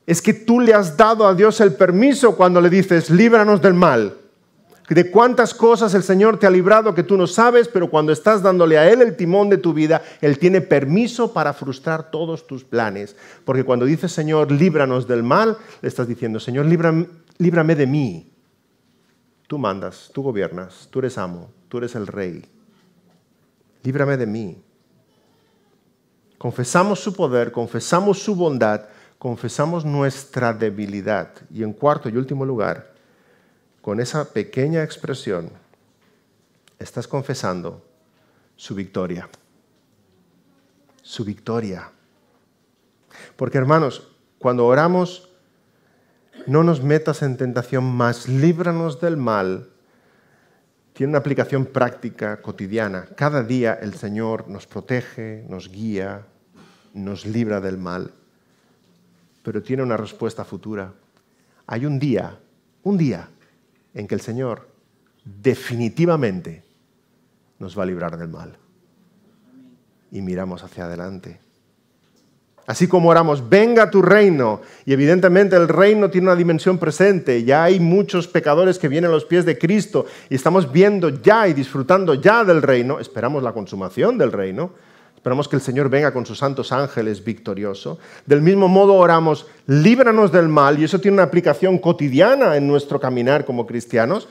Es que tú le has dado a Dios el permiso cuando le dices, líbranos del mal de cuántas cosas el Señor te ha librado que tú no sabes, pero cuando estás dándole a Él el timón de tu vida, Él tiene permiso para frustrar todos tus planes. Porque cuando dice Señor, líbranos del mal, le estás diciendo, Señor, líbrame, líbrame de mí. Tú mandas, tú gobiernas, tú eres amo, tú eres el rey. Líbrame de mí. Confesamos su poder, confesamos su bondad, confesamos nuestra debilidad. Y en cuarto y último lugar, con esa pequeña expresión, estás confesando su victoria. Su victoria. Porque hermanos, cuando oramos, no nos metas en tentación, más líbranos del mal, tiene una aplicación práctica, cotidiana. Cada día el Señor nos protege, nos guía, nos libra del mal, pero tiene una respuesta futura. Hay un día, un día, en que el Señor definitivamente nos va a librar del mal. Y miramos hacia adelante. Así como oramos, venga tu reino. Y evidentemente el reino tiene una dimensión presente. Ya hay muchos pecadores que vienen a los pies de Cristo y estamos viendo ya y disfrutando ya del reino. Esperamos la consumación del reino Esperamos que el Señor venga con sus santos ángeles victorioso. Del mismo modo oramos, líbranos del mal, y eso tiene una aplicación cotidiana en nuestro caminar como cristianos,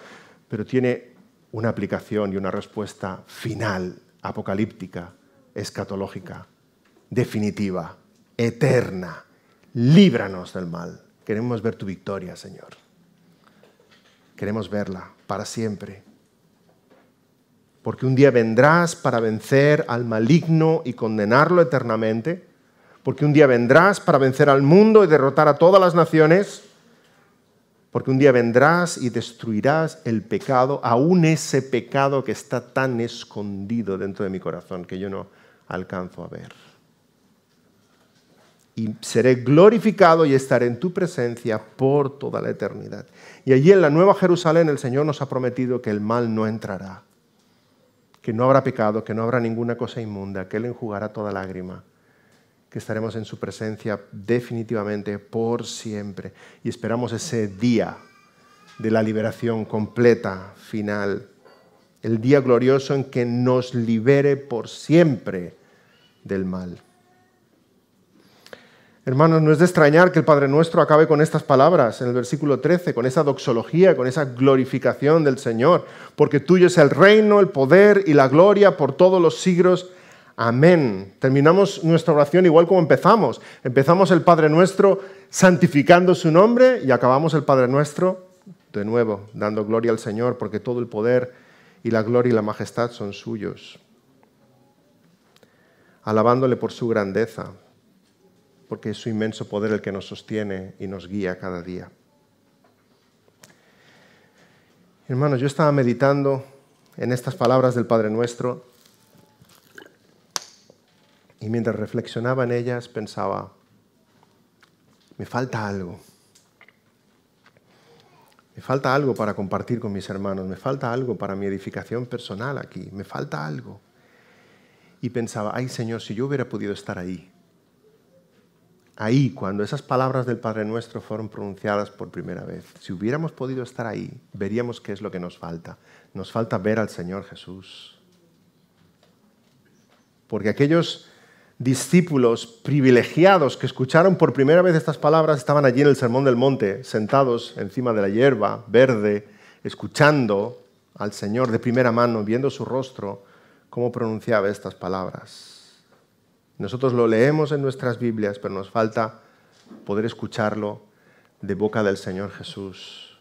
pero tiene una aplicación y una respuesta final, apocalíptica, escatológica, definitiva, eterna. Líbranos del mal. Queremos ver tu victoria, Señor. Queremos verla para siempre porque un día vendrás para vencer al maligno y condenarlo eternamente, porque un día vendrás para vencer al mundo y derrotar a todas las naciones, porque un día vendrás y destruirás el pecado, aún ese pecado que está tan escondido dentro de mi corazón que yo no alcanzo a ver. Y seré glorificado y estaré en tu presencia por toda la eternidad. Y allí en la Nueva Jerusalén el Señor nos ha prometido que el mal no entrará que no habrá pecado, que no habrá ninguna cosa inmunda, que Él enjugará toda lágrima, que estaremos en su presencia definitivamente por siempre. Y esperamos ese día de la liberación completa, final, el día glorioso en que nos libere por siempre del mal. Hermanos, no es de extrañar que el Padre Nuestro acabe con estas palabras en el versículo 13, con esa doxología, con esa glorificación del Señor, porque tuyo es el reino, el poder y la gloria por todos los siglos. Amén. Terminamos nuestra oración igual como empezamos. Empezamos el Padre Nuestro santificando su nombre y acabamos el Padre Nuestro de nuevo, dando gloria al Señor, porque todo el poder y la gloria y la majestad son suyos. Alabándole por su grandeza, porque es su inmenso poder el que nos sostiene y nos guía cada día. Hermanos, yo estaba meditando en estas palabras del Padre Nuestro y mientras reflexionaba en ellas pensaba, me falta algo. Me falta algo para compartir con mis hermanos, me falta algo para mi edificación personal aquí, me falta algo. Y pensaba, ay Señor, si yo hubiera podido estar ahí, ahí, cuando esas palabras del Padre Nuestro fueron pronunciadas por primera vez, si hubiéramos podido estar ahí, veríamos qué es lo que nos falta. Nos falta ver al Señor Jesús. Porque aquellos discípulos privilegiados que escucharon por primera vez estas palabras estaban allí en el Sermón del Monte, sentados encima de la hierba verde, escuchando al Señor de primera mano, viendo su rostro, cómo pronunciaba estas palabras. Nosotros lo leemos en nuestras Biblias, pero nos falta poder escucharlo de boca del Señor Jesús.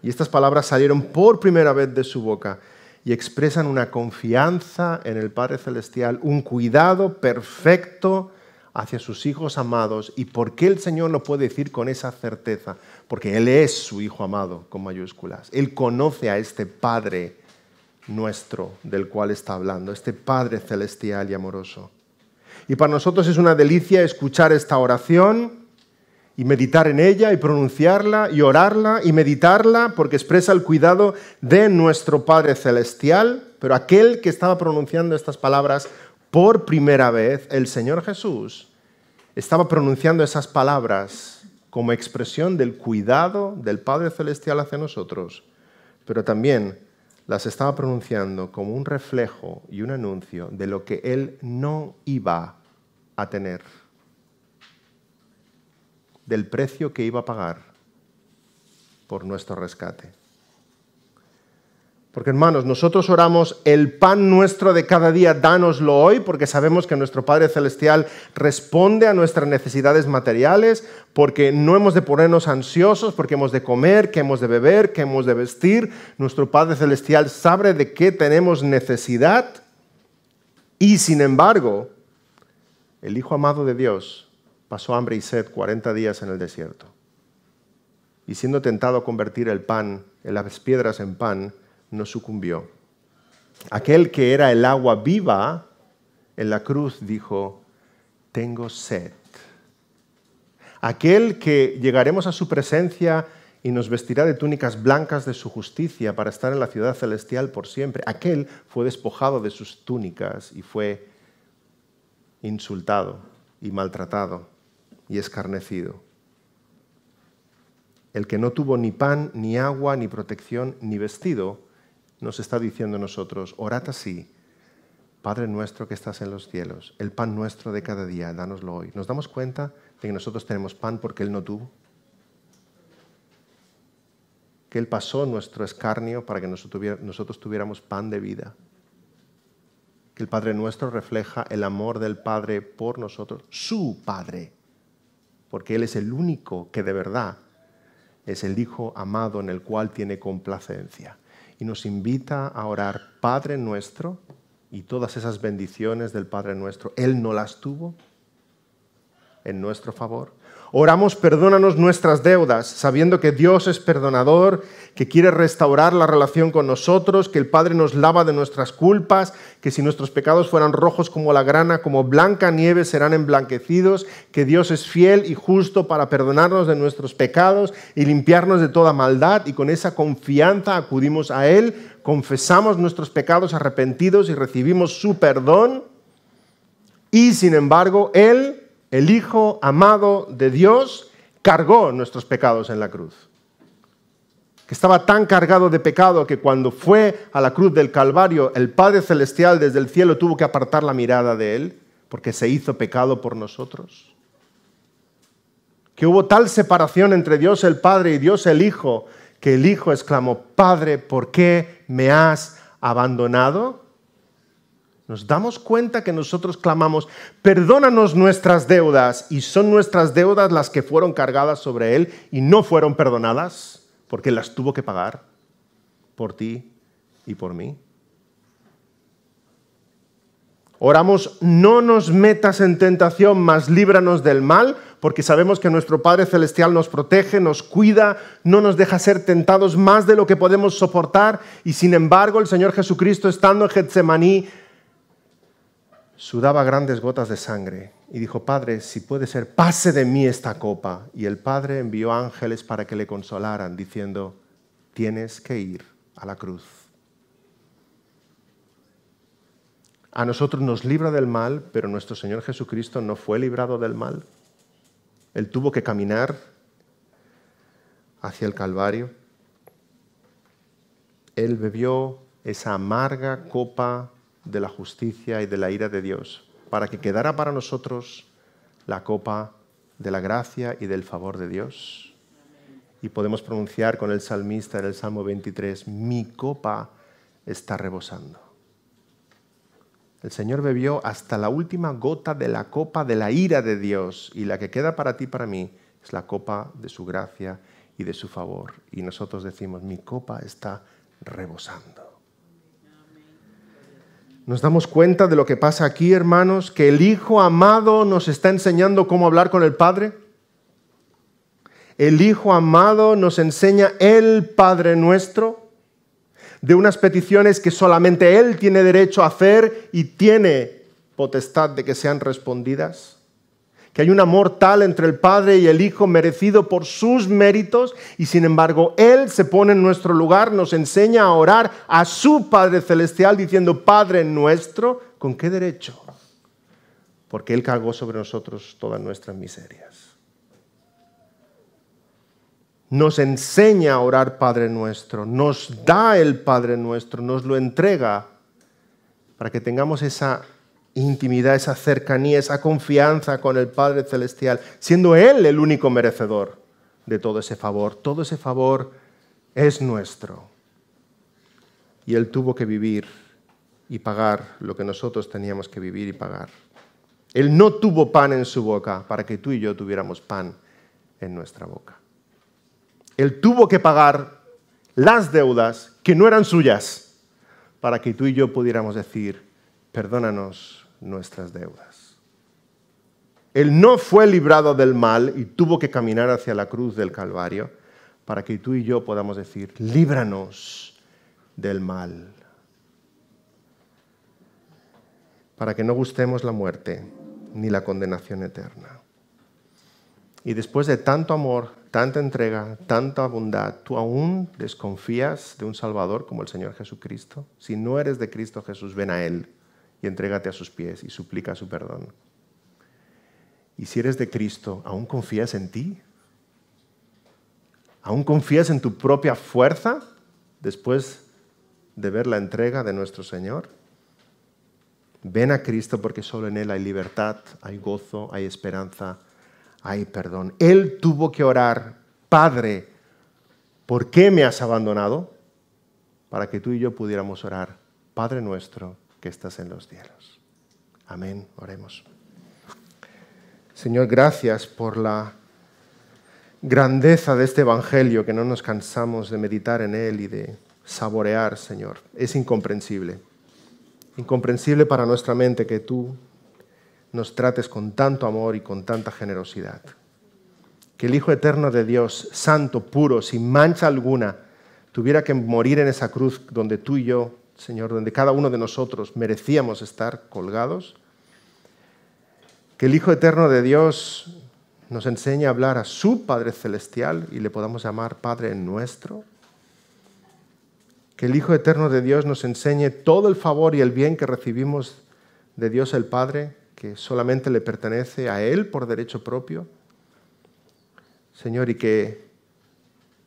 Y estas palabras salieron por primera vez de su boca y expresan una confianza en el Padre Celestial, un cuidado perfecto hacia sus hijos amados. ¿Y por qué el Señor lo puede decir con esa certeza? Porque Él es su Hijo amado, con mayúsculas. Él conoce a este Padre nuestro del cual está hablando, este Padre celestial y amoroso. Y para nosotros es una delicia escuchar esta oración y meditar en ella y pronunciarla y orarla y meditarla porque expresa el cuidado de nuestro Padre Celestial, pero aquel que estaba pronunciando estas palabras por primera vez, el Señor Jesús, estaba pronunciando esas palabras como expresión del cuidado del Padre Celestial hacia nosotros, pero también las estaba pronunciando como un reflejo y un anuncio de lo que él no iba a tener, del precio que iba a pagar por nuestro rescate. Porque hermanos, nosotros oramos el pan nuestro de cada día, dánoslo hoy, porque sabemos que nuestro Padre Celestial responde a nuestras necesidades materiales, porque no hemos de ponernos ansiosos, porque hemos de comer, que hemos de beber, que hemos de vestir. Nuestro Padre Celestial sabe de qué tenemos necesidad. Y sin embargo, el Hijo amado de Dios pasó hambre y sed 40 días en el desierto. Y siendo tentado a convertir el pan, en las piedras en pan, no sucumbió. Aquel que era el agua viva en la cruz dijo, tengo sed. Aquel que llegaremos a su presencia y nos vestirá de túnicas blancas de su justicia para estar en la ciudad celestial por siempre. Aquel fue despojado de sus túnicas y fue insultado y maltratado y escarnecido. El que no tuvo ni pan, ni agua, ni protección, ni vestido, nos está diciendo a nosotros, orate así, Padre nuestro que estás en los cielos, el pan nuestro de cada día, dánoslo hoy. ¿Nos damos cuenta de que nosotros tenemos pan porque Él no tuvo? Que Él pasó nuestro escarnio para que nosotros tuviéramos pan de vida. Que el Padre nuestro refleja el amor del Padre por nosotros, su Padre, porque Él es el único que de verdad es el Hijo amado en el cual tiene complacencia y nos invita a orar Padre nuestro y todas esas bendiciones del Padre nuestro, Él no las tuvo en nuestro favor. Oramos, perdónanos nuestras deudas, sabiendo que Dios es perdonador, que quiere restaurar la relación con nosotros, que el Padre nos lava de nuestras culpas, que si nuestros pecados fueran rojos como la grana, como blanca nieve, serán emblanquecidos, que Dios es fiel y justo para perdonarnos de nuestros pecados y limpiarnos de toda maldad, y con esa confianza acudimos a Él, confesamos nuestros pecados arrepentidos y recibimos su perdón, y sin embargo Él el Hijo amado de Dios, cargó nuestros pecados en la cruz. Que estaba tan cargado de pecado que cuando fue a la cruz del Calvario, el Padre Celestial desde el cielo tuvo que apartar la mirada de él, porque se hizo pecado por nosotros. Que hubo tal separación entre Dios el Padre y Dios el Hijo, que el Hijo exclamó, Padre, ¿por qué me has abandonado? Nos damos cuenta que nosotros clamamos, perdónanos nuestras deudas, y son nuestras deudas las que fueron cargadas sobre Él y no fueron perdonadas, porque las tuvo que pagar por ti y por mí. Oramos, no nos metas en tentación, mas líbranos del mal, porque sabemos que nuestro Padre Celestial nos protege, nos cuida, no nos deja ser tentados más de lo que podemos soportar, y sin embargo el Señor Jesucristo, estando en Getsemaní, sudaba grandes gotas de sangre y dijo, Padre, si puede ser, pase de mí esta copa. Y el Padre envió ángeles para que le consolaran, diciendo, tienes que ir a la cruz. A nosotros nos libra del mal, pero nuestro Señor Jesucristo no fue librado del mal. Él tuvo que caminar hacia el Calvario. Él bebió esa amarga copa de la justicia y de la ira de Dios, para que quedara para nosotros la copa de la gracia y del favor de Dios. Y podemos pronunciar con el salmista del el Salmo 23, mi copa está rebosando. El Señor bebió hasta la última gota de la copa de la ira de Dios y la que queda para ti, para mí, es la copa de su gracia y de su favor. Y nosotros decimos, mi copa está rebosando. Nos damos cuenta de lo que pasa aquí, hermanos, que el Hijo amado nos está enseñando cómo hablar con el Padre. El Hijo amado nos enseña el Padre nuestro de unas peticiones que solamente Él tiene derecho a hacer y tiene potestad de que sean respondidas que hay un amor tal entre el Padre y el Hijo merecido por sus méritos y sin embargo Él se pone en nuestro lugar, nos enseña a orar a su Padre Celestial diciendo, Padre nuestro, ¿con qué derecho? Porque Él cargó sobre nosotros todas nuestras miserias. Nos enseña a orar Padre nuestro, nos da el Padre nuestro, nos lo entrega para que tengamos esa intimidad, esa cercanía, esa confianza con el Padre Celestial, siendo Él el único merecedor de todo ese favor. Todo ese favor es nuestro. Y Él tuvo que vivir y pagar lo que nosotros teníamos que vivir y pagar. Él no tuvo pan en su boca para que tú y yo tuviéramos pan en nuestra boca. Él tuvo que pagar las deudas que no eran suyas para que tú y yo pudiéramos decir, perdónanos nuestras deudas. Él no fue librado del mal y tuvo que caminar hacia la cruz del Calvario para que tú y yo podamos decir, líbranos del mal. Para que no gustemos la muerte ni la condenación eterna. Y después de tanto amor, tanta entrega, tanta bondad, ¿tú aún desconfías de un Salvador como el Señor Jesucristo? Si no eres de Cristo Jesús, ven a Él y entrégate a sus pies y suplica su perdón. Y si eres de Cristo, ¿aún confías en ti? ¿Aún confías en tu propia fuerza después de ver la entrega de nuestro Señor? Ven a Cristo porque solo en Él hay libertad, hay gozo, hay esperanza, hay perdón. Él tuvo que orar, Padre, ¿por qué me has abandonado? Para que tú y yo pudiéramos orar, Padre nuestro estás en los cielos. Amén, oremos. Señor, gracias por la grandeza de este Evangelio, que no nos cansamos de meditar en él y de saborear, Señor. Es incomprensible. Incomprensible para nuestra mente que tú nos trates con tanto amor y con tanta generosidad. Que el Hijo Eterno de Dios, santo, puro, sin mancha alguna, tuviera que morir en esa cruz donde tú y yo Señor, donde cada uno de nosotros merecíamos estar colgados, que el Hijo Eterno de Dios nos enseñe a hablar a su Padre Celestial y le podamos llamar Padre nuestro, que el Hijo Eterno de Dios nos enseñe todo el favor y el bien que recibimos de Dios el Padre, que solamente le pertenece a Él por derecho propio, Señor, y que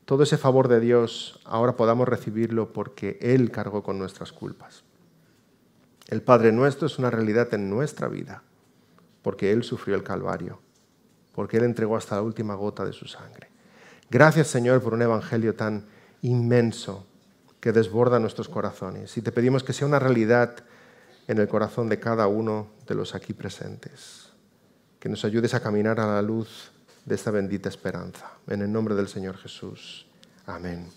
todo ese favor de Dios ahora podamos recibirlo porque Él cargó con nuestras culpas. El Padre nuestro es una realidad en nuestra vida, porque Él sufrió el Calvario, porque Él entregó hasta la última gota de su sangre. Gracias Señor por un Evangelio tan inmenso que desborda nuestros corazones y te pedimos que sea una realidad en el corazón de cada uno de los aquí presentes, que nos ayudes a caminar a la luz de esta bendita esperanza. En el nombre del Señor Jesús. Amén.